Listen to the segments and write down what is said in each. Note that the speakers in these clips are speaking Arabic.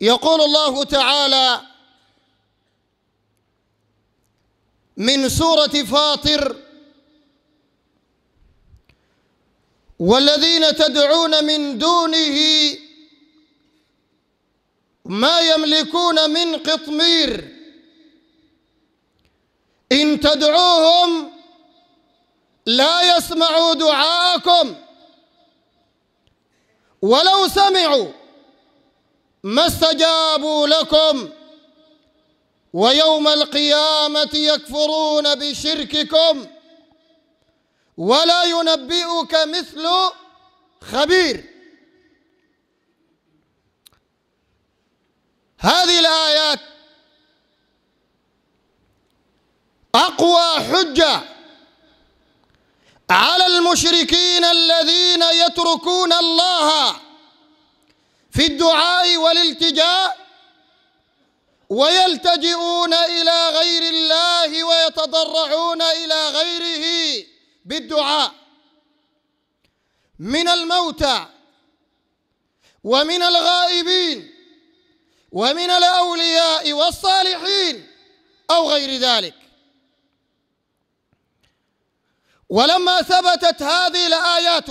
يقول الله تعالى من سورة فاطر والذين تدعون من دونه ما يملكون من قطمير إن تدعوهم لا يسمعوا دعاءكم ولو سمعوا ما استجابوا لكم ويوم القيامة يكفرون بشرككم ولا ينبئك مثل خبير هذه الآيات أقوى حجة على المشركين الذين يتركون الله في الدعاء والالتجاء ويلتجئون إلى غير الله ويتضرعون إلى غيره بالدعاء من الموتى ومن الغائبين ومن الأولياء والصالحين أو غير ذلك ولما ثبتت هذه الآيات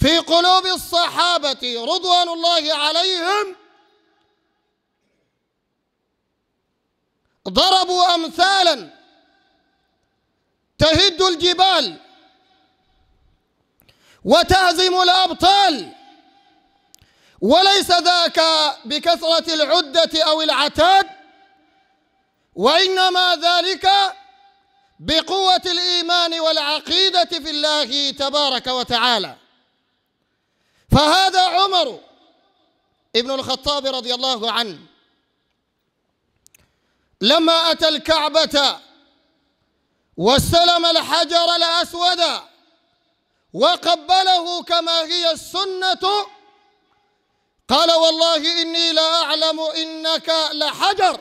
في قلوب الصحابة رضوان الله عليهم ضربوا أمثالا تهد الجبال وتهزم الأبطال وليس ذاك بكثرة العدة أو العتاد وإنما ذلك بقوة الإيمان والعقيدة في الله تبارك وتعالى فهذا عمر ابن الخطاب رضي الله عنه لما أتى الكعبة واستلم الحجر الأسود وقبله كما هي السنة قال والله إني لأعلم أعلم إنك لحجر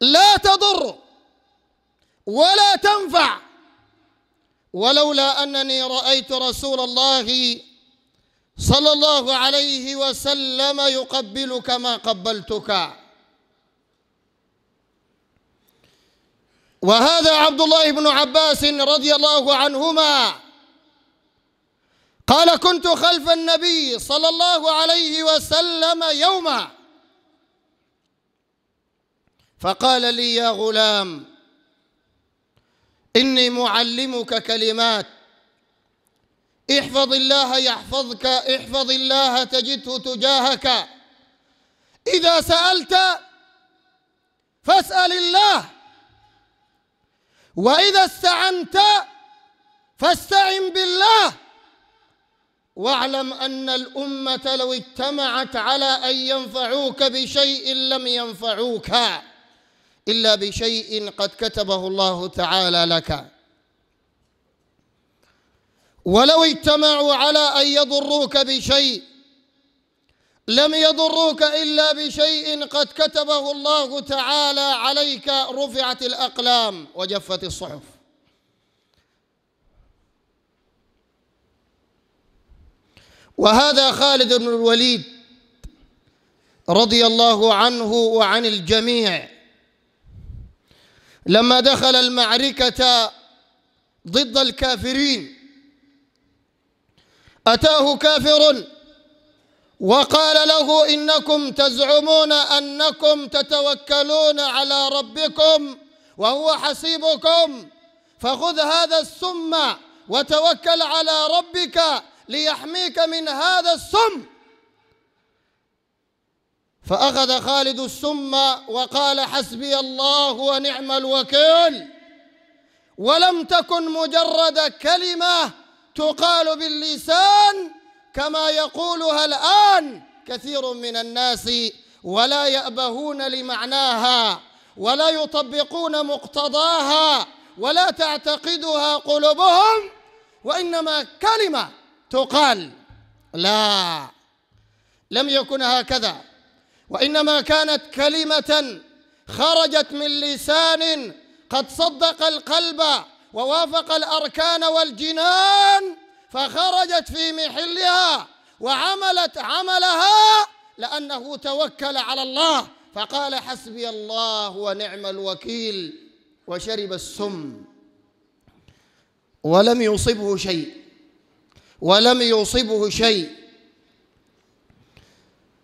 لا تضر ولا تنفع ولولا أنني رأيت رسول الله صلى الله عليه وسلم يقبلك ما قبلتك وهذا عبد الله بن عباس رضي الله عنهما قال كنت خلف النبي صلى الله عليه وسلم يوما فقال لي يا غلام إني معلمك كلمات احفظ الله يحفظك احفظ الله تجده تجاهك إذا سألت فاسأل الله وإذا استعنت فاستعن بالله واعلم أن الأمة لو اجتمعت على أن ينفعوك بشيء لم ينفعوك إلا بشيء قد كتبه الله تعالى لك ولو اجتمعوا على أن يضروك بشيء لم يضروك إلا بشيء قد كتبه الله تعالى عليك رفعت الأقلام وجفت الصحف وهذا خالد بن الوليد رضي الله عنه وعن الجميع لما دخل المعركة ضد الكافرين أتاه كافر وقال له إنكم تزعمون أنكم تتوكلون على ربكم وهو حسيبكم فخذ هذا السم وتوكل على ربك ليحميك من هذا السم فأخذ خالد السم وقال حسبي الله ونعم الوكيل ولم تكن مجرد كلمة تقال باللسان كما يقولها الآن كثير من الناس ولا يأبهون لمعناها ولا يطبقون مقتضاها ولا تعتقدها قلوبهم وإنما كلمة تقال لا لم يكن هكذا وإنما كانت كلمة خرجت من لسان قد صدق القلب ووافق الأركان والجنان فخرجت في محلها وعملت عملها لأنه توكل على الله فقال حسبي الله ونعم الوكيل وشرب السم ولم يصبه شيء ولم يصبه شيء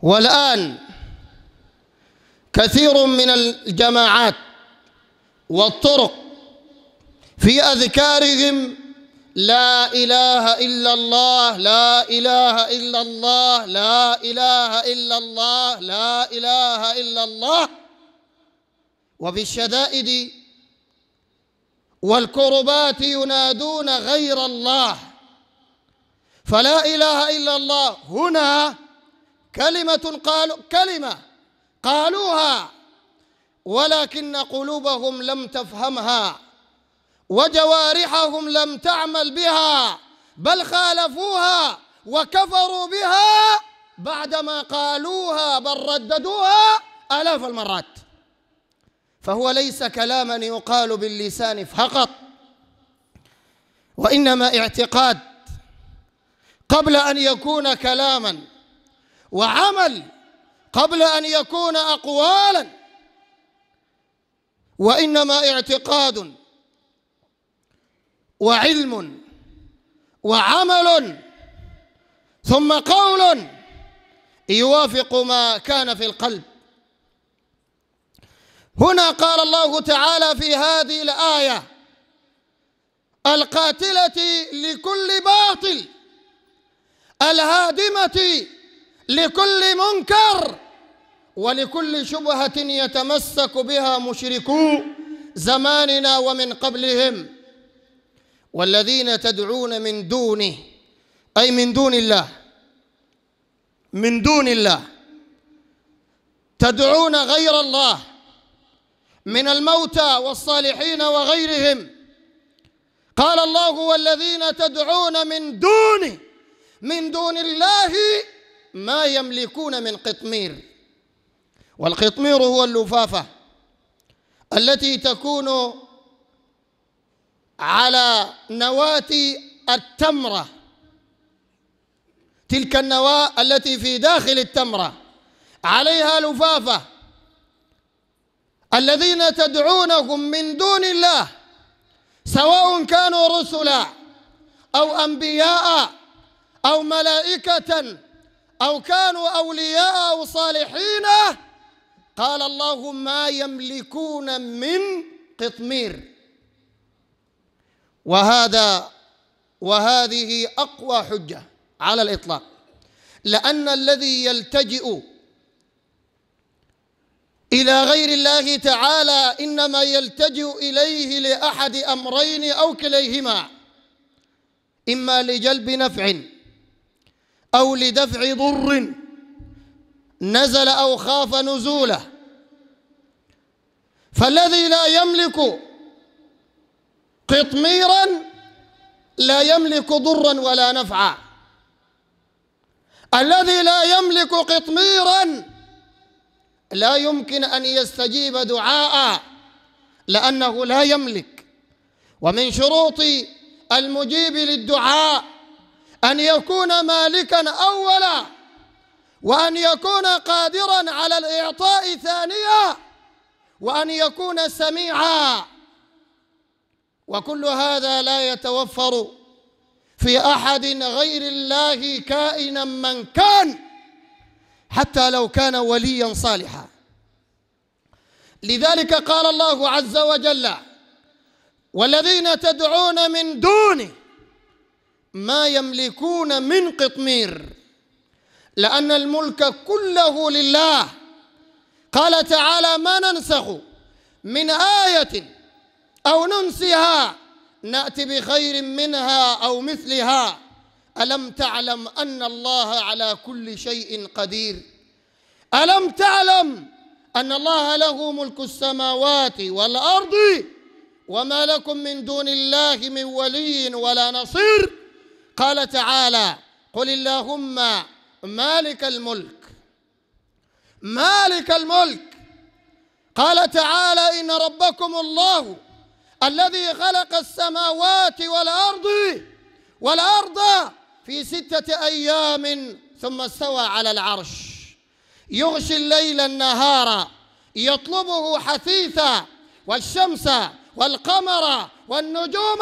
والآن كثير من الجماعات والطرق في أذكارهم لا إله إلا الله لا إله إلا الله لا إله إلا الله لا إله إلا الله وفي الشدائد والكربات ينادون غير الله فلا إله إلا الله هنا كلمة قالوا كلمة قالوها ولكن قلوبهم لم تفهمها وجوارحهم لم تعمل بها بل خالفوها وكفروا بها بعدما قالوها بل رددوها آلاف المرات فهو ليس كلاما يقال باللسان فقط وإنما اعتقاد قبل أن يكون كلاما وعمل قبل أن يكون أقوالا وإنما اعتقاد وعلم وعمل ثم قول يوافق ما كان في القلب هنا قال الله تعالى في هذه الآية القاتلة لكل باطل الهادمة لكل منكر ولكل شبهة يتمسك بها مشركو زماننا ومن قبلهم والذين تدعون من دونه أي من دون الله من دون الله تدعون غير الله من الموتى والصالحين وغيرهم قال الله والذين تدعون من دونه من دون الله ما يملكون من قطمير والقطمير هو اللفافة التي تكون على نواة التمرة تلك النواة التي في داخل التمرة عليها لفافة الذين تدعونهم من دون الله سواء كانوا رسلا أو أنبياء أو ملائكة أو كانوا أولياء أو صالحين قال الله ما يملكون من قطمير وهذا وهذه اقوى حجه على الاطلاق لان الذي يلتجئ الى غير الله تعالى انما يلتجئ اليه لاحد امرين او كليهما اما لجلب نفع او لدفع ضر نزل أو خاف نزوله فالذي لا يملك قطميرا لا يملك ضرا ولا نفعا الذي لا يملك قطميرا لا يمكن أن يستجيب دعاء لأنه لا يملك ومن شروط المجيب للدعاء أن يكون مالكا أولا وأن يكون قادرا على الإعطاء ثانية وأن يكون سميعا وكل هذا لا يتوفر في أحد غير الله كائنا من كان حتى لو كان وليا صالحا لذلك قال الله عز وجل والذين تدعون من دونه ما يملكون من قطمير لأن الملك كله لله قال تعالى ما ننسخ من آية أو ننسها نأتي بخير منها أو مثلها ألم تعلم أن الله على كل شيء قدير ألم تعلم أن الله له ملك السماوات والأرض وما لكم من دون الله من ولي ولا نصير قال تعالى قل اللهم مالك الملك مالك الملك قال تعالى إن ربكم الله الذي خلق السماوات والأرض والأرض في ستة أيام ثم استوى على العرش يغشي الليل النهار يطلبه حثيثا والشمس والقمر والنجوم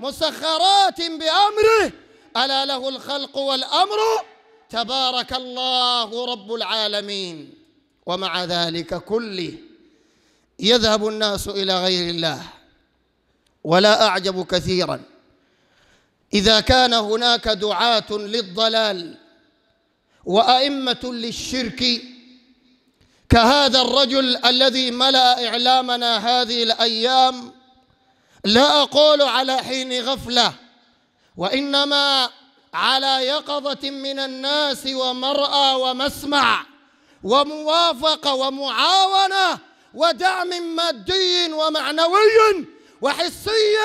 مسخرات بأمره ألا له الخلق والأمر تبارك الله رب العالمين ومع ذلك كله يذهب الناس إلى غير الله ولا أعجب كثيرا إذا كان هناك دعاة للضلال وأئمة للشرك كهذا الرجل الذي ملأ إعلامنا هذه الأيام لا أقول على حين غفلة وإنما على يقظة من الناس ومرأى ومسمع وموافقة ومعاونة ودعم مادي ومعنوي وحسي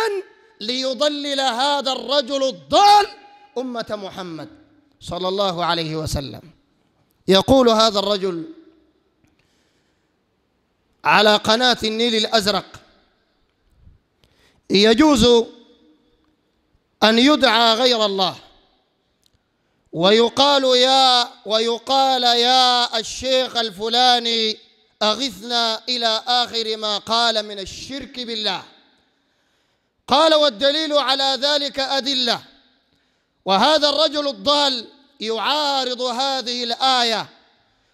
ليضلل هذا الرجل الضال أمة محمد صلى الله عليه وسلم يقول هذا الرجل على قناة النيل الأزرق يجوز أن يدعى غير الله ويقال يا ويقال يا الشيخ الفلاني أغثنا إلى آخر ما قال من الشرك بالله قال والدليل على ذلك أدلة وهذا الرجل الضال يعارض هذه الآية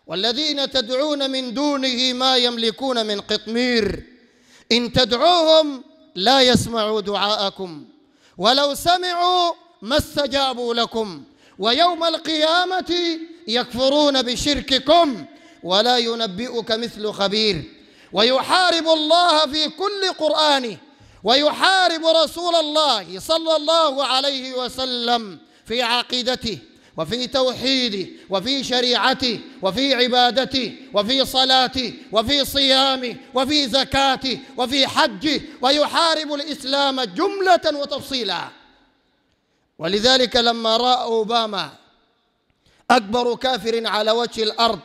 والذين تدعون من دونه ما يملكون من قطمير إن تدعوهم لا يسمعوا دعاءكم ولو سمعوا ما استجابوا لكم ويوم القيامة يكفرون بشرككم ولا ينبئك مثل خبير ويحارب الله في كل قرآنه ويحارب رسول الله صلى الله عليه وسلم في عقيدته وفي توحيده وفي شريعته وفي عبادته وفي صلاته وفي صيامه وفي زكاته وفي حجه ويحارب الإسلام جملة وتفصيلا ولذلك لما راى اوباما اكبر كافر على وجه الارض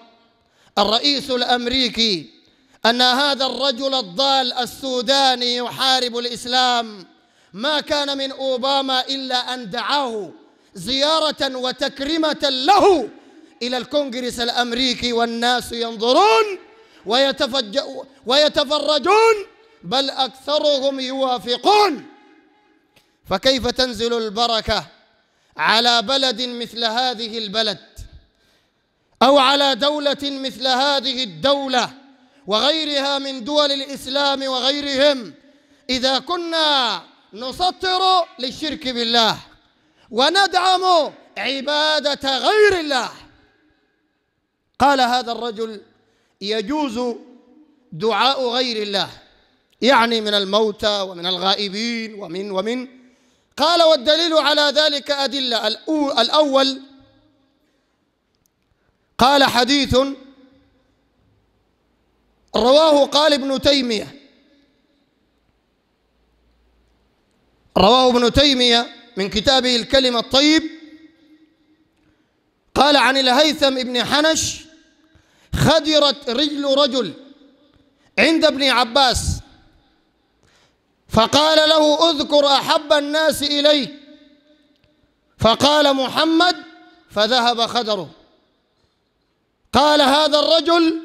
الرئيس الامريكي ان هذا الرجل الضال السوداني يحارب الاسلام ما كان من اوباما الا ان دعاه زياره وتكرمة له الى الكونغرس الامريكي والناس ينظرون ويتفرجون بل اكثرهم يوافقون فكيف تنزل البركة على بلد مثل هذه البلد أو على دولة مثل هذه الدولة وغيرها من دول الإسلام وغيرهم إذا كنا نسطر للشرك بالله وندعم عبادة غير الله قال هذا الرجل يجوز دعاء غير الله يعني من الموتى ومن الغائبين ومن ومن قال والدليل على ذلك أدلة الأول قال حديث رواه قال ابن تيمية رواه ابن تيمية من كتابه الكلمة الطيب قال عن الهيثم ابن حنش خدرت رجل رجل عند ابن عباس فقال له اذكر أحب الناس إليك فقال محمد فذهب خدره قال هذا الرجل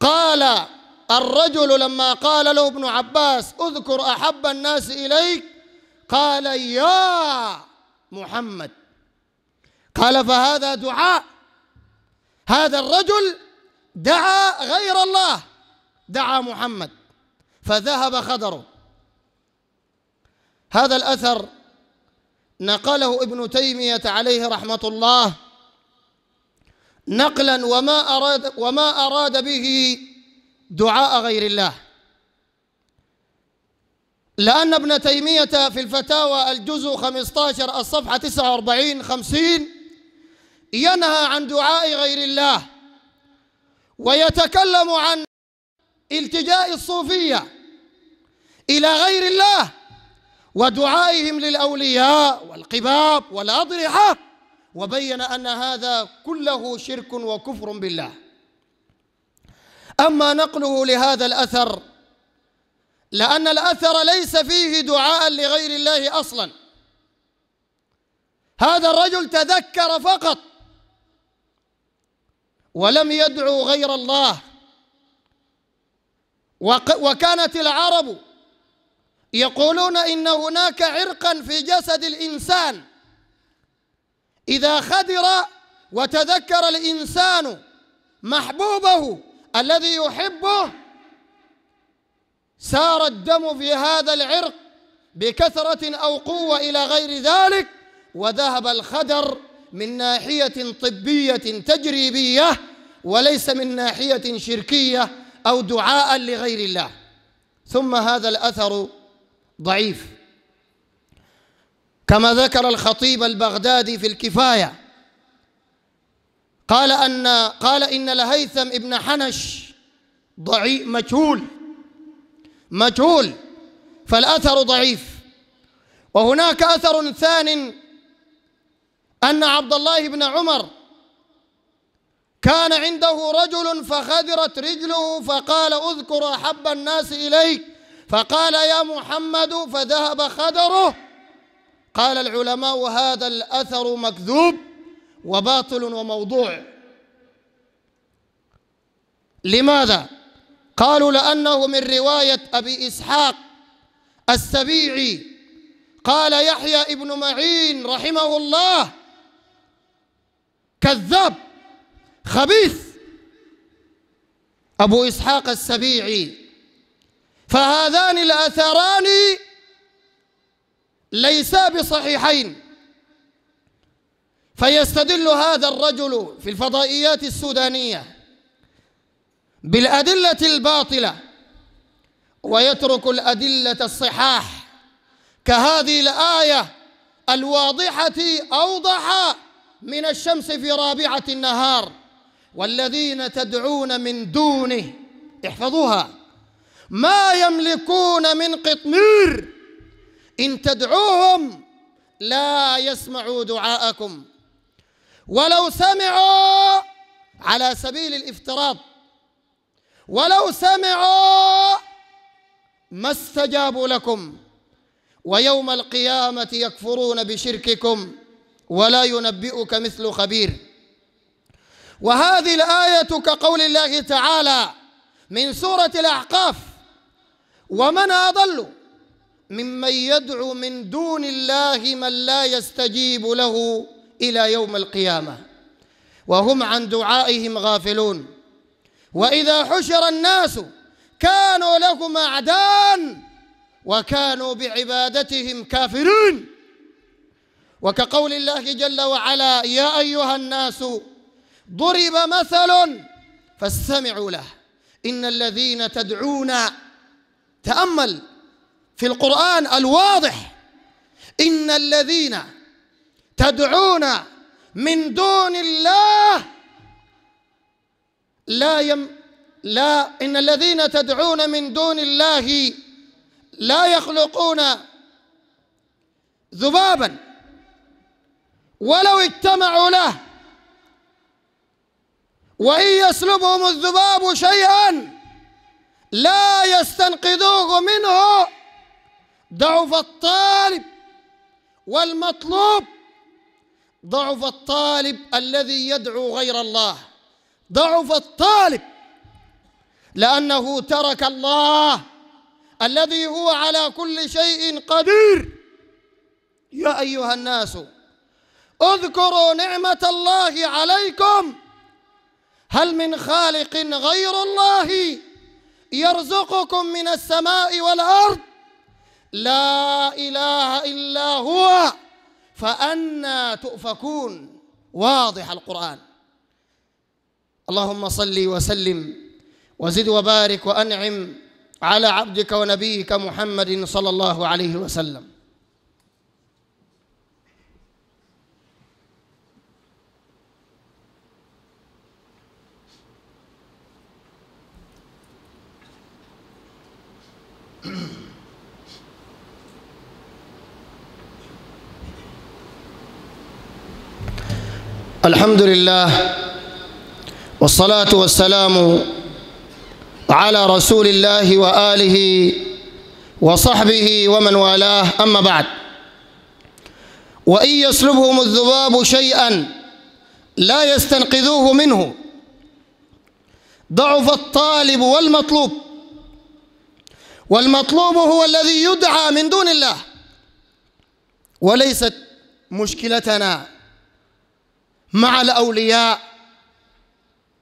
قال الرجل لما قال له ابن عباس اذكر أحب الناس إليك قال يا محمد قال فهذا دعاء هذا الرجل دعا غير الله دعا محمد فذهب خدره هذا الأثر نقله ابن تيمية عليه رحمة الله نقلا وما أراد وما أراد به دعاء غير الله لأن ابن تيمية في الفتاوى الجزء 15 الصفحة 49 50 ينهى عن دعاء غير الله ويتكلم عن التجاء الصوفية إلى غير الله ودعائهم للأولياء والقباب والأضرحة وبين أن هذا كله شرك وكفر بالله أما نقله لهذا الأثر لأن الأثر ليس فيه دعاء لغير الله أصلا هذا الرجل تذكر فقط ولم يدعو غير الله وكانت العرب يقولون إن هناك عرقا في جسد الإنسان إذا خدر وتذكر الإنسان محبوبه الذي يحبه سار الدم في هذا العرق بكثرة أو قوة إلى غير ذلك وذهب الخدر من ناحية طبية تجريبية وليس من ناحية شركية أو دعاء لغير الله ثم هذا الأثر ضعيف كما ذكر الخطيب البغدادي في الكفاية قال أن قال إن لهيثم ابن حنش ضعيف مجهول مجهول فالأثر ضعيف وهناك أثر ثان أن عبد الله بن عمر كان عنده رجل فخذرت رجله فقال اذكر أحب الناس إليك فقال يا محمد فذهب خدره قال العلماء هذا الأثر مكذوب وباطل وموضوع لماذا؟ قالوا لأنه من رواية أبي إسحاق السبيعي قال يحيى ابن معين رحمه الله كذاب خبيث أبو إسحاق السبيعي فهذان الأثران ليسا بصحيحين فيستدل هذا الرجل في الفضائيات السودانية بالأدلة الباطلة ويترك الأدلة الصحاح كهذه الآية الواضحة أوضح من الشمس في رابعة النهار والذين تدعون من دونه احفظوها ما يملكون من قطمير إن تدعوهم لا يسمعوا دعاءكم ولو سمعوا على سبيل الافتراض ولو سمعوا ما استجابوا لكم ويوم القيامة يكفرون بشرككم ولا ينبئك مثل خبير وهذه الآية كقول الله تعالى من سورة الأعقاف ومن أضل ممن يدعو من دون الله من لا يستجيب له إلى يوم القيامة وهم عن دعائهم غافلون وإذا حشر الناس كانوا لهم أعداء وكانوا بعبادتهم كافرين وكقول الله جل وعلا يا أيها الناس ضرب مثل فاستمعوا له إن الذين تدعون تأمل في القرآن الواضح إن الذين تدعون من دون الله لا يم لا إن الذين تدعون من دون الله لا يخلقون ذبابا ولو اجتمعوا له وإن يسلبهم الذباب شيئا لا يستنقذوه منه ضعف الطالب والمطلوب ضعف الطالب الذي يدعو غير الله ضعف الطالب لأنه ترك الله الذي هو على كل شيء قدير يا أيها الناس اذكروا نعمة الله عليكم هل من خالق غير الله يرزقكم من السماء والأرض لا إله إلا هو فأنا تؤفكون واضح القرآن اللهم صل وسلم وزد وبارك وأنعم على عبدك ونبيك محمد صلى الله عليه وسلم الحمد لله والصلاة والسلام على رسول الله وآله وصحبه ومن والاه أما بعد وإن يسلبهم الذباب شيئا لا يستنقذوه منه ضعف الطالب والمطلوب والمطلوب هو الذي يدعى من دون الله وليست مشكلتنا مع الأولياء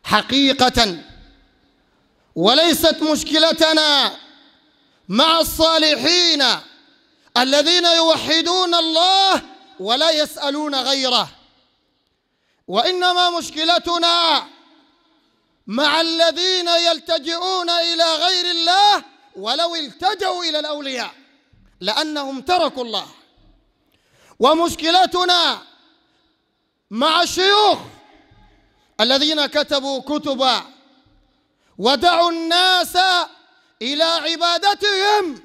حقيقة وليست مشكلتنا مع الصالحين الذين يوحدون الله ولا يسألون غيره وإنما مشكلتنا مع الذين يلتجئون إلى غير الله ولو التجأوا إلى الأولياء لأنهم تركوا الله ومشكلتنا مع الشيوخ الذين كتبوا كتبا ودعوا الناس إلى عبادتهم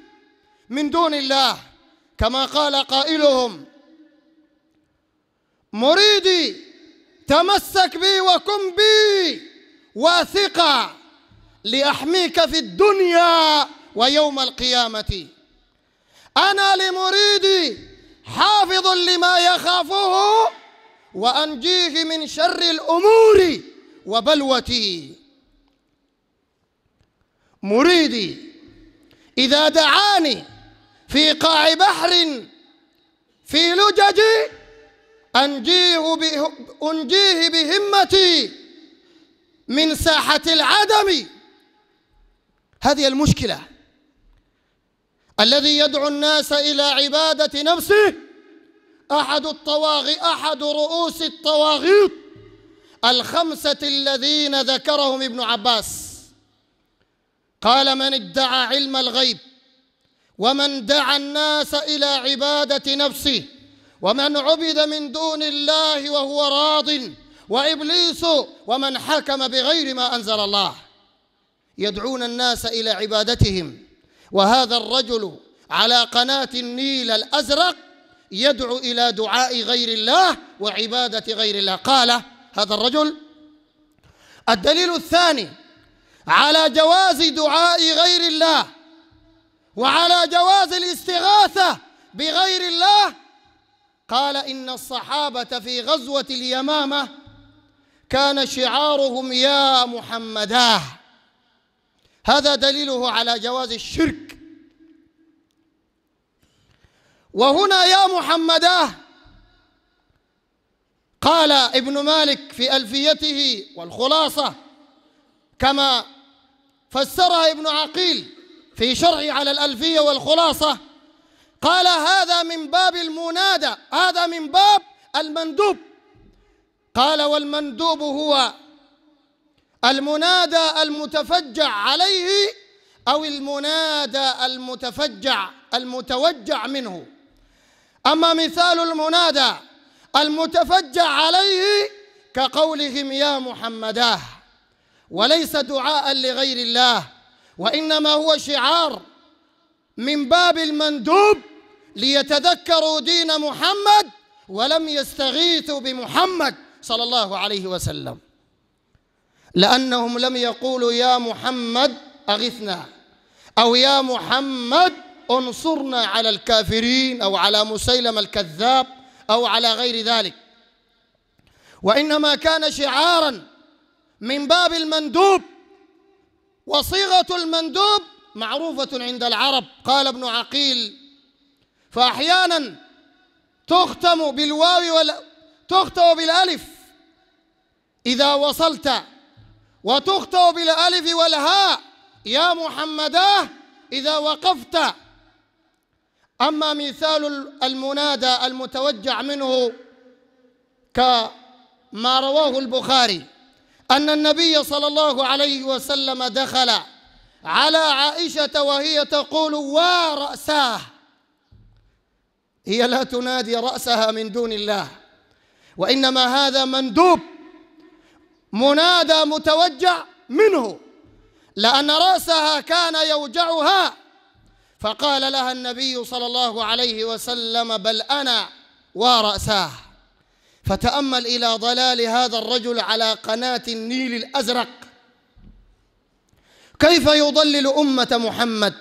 من دون الله كما قال قائلهم مريدي تمسك بي وكن بي واثقا لأحميك في الدنيا ويوم القيامة أنا لمريدي حافظ لما يخافه وأنجيه من شر الأمور وبلوتي مريدي إذا دعاني في قاع بحر في لججي أنجيه, به أنجيه بهمتي من ساحة العدم هذه المشكلة الذي يدعو الناس إلى عبادة نفسه أحد الطواغي أحد رؤوس الطواغيط الخمسة الذين ذكرهم ابن عباس قال من ادعى علم الغيب ومن دعا الناس إلى عبادة نفسه ومن عبد من دون الله وهو راضٍ وابليس ومن حكم بغير ما انزل الله يدعون الناس الى عبادتهم وهذا الرجل على قناه النيل الازرق يدعو الى دعاء غير الله وعباده غير الله قال هذا الرجل الدليل الثاني على جواز دعاء غير الله وعلى جواز الاستغاثه بغير الله قال ان الصحابه في غزوه اليمامه كان شعارهم يا محمداه هذا دليله على جواز الشرك وهنا يا محمداه قال ابن مالك في ألفيته والخلاصة كما فسرها ابن عقيل في شرعه على الألفية والخلاصة قال هذا من باب المنادى هذا من باب المندوب قال والمندوب هو المنادى المتفجع عليه أو المنادى المتفجع المتوجع منه أما مثال المنادى المتفجع عليه كقولهم يا محمداه وليس دعاء لغير الله وإنما هو شعار من باب المندوب ليتذكروا دين محمد ولم يستغيثوا بمحمد صلى الله عليه وسلم لأنهم لم يقولوا يا محمد أغثنا أو يا محمد انصرنا على الكافرين أو على مسيلم الكذاب أو على غير ذلك وإنما كان شعارا من باب المندوب وصيغة المندوب معروفة عند العرب قال ابن عقيل فأحيانا تختم بالواو ولا تختم بالألف إذا وصلت وتختم بالألف والهاء يا محمداه إذا وقفت أما مثال المنادى المتوجع منه كما رواه البخاري أن النبي صلى الله عليه وسلم دخل على عائشة وهي تقول ورأساه هي لا تنادي رأسها من دون الله وإنما هذا مندوب منادى متوجع منه لأن رأسها كان يوجعها فقال لها النبي صلى الله عليه وسلم بل أنا ورأساه فتأمل إلى ضلال هذا الرجل على قناة النيل الأزرق كيف يضلل أمة محمد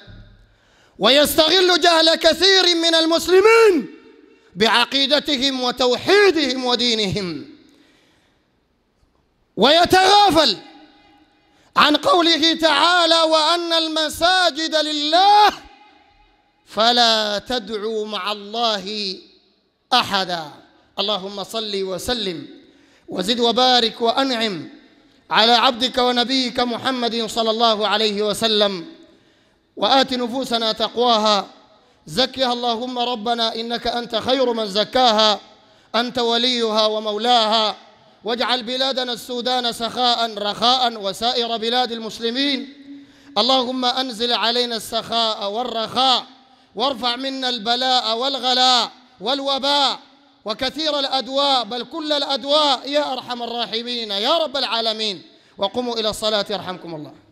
ويستغل جهل كثير من المسلمين بعقيدتهم وتوحيدهم ودينهم ويتغافل عن قوله تعالى وأن المساجد لله فلا تدعوا مع الله احدا اللهم صل وسلم وزد وبارك وانعم على عبدك ونبيك محمد صلى الله عليه وسلم وات نفوسنا تقواها زكها اللهم ربنا انك انت خير من زكاها انت وليها ومولاها واجعل بلادنا السودان سخاء رخاء وسائر بلاد المسلمين اللهم انزل علينا السخاء والرخاء وارفع منا البلاء والغلاء والوباء وكثير الأدواء بل كل الأدواء يا أرحم الراحمين يا رب العالمين وقوموا إلى الصلاة يرحمكم الله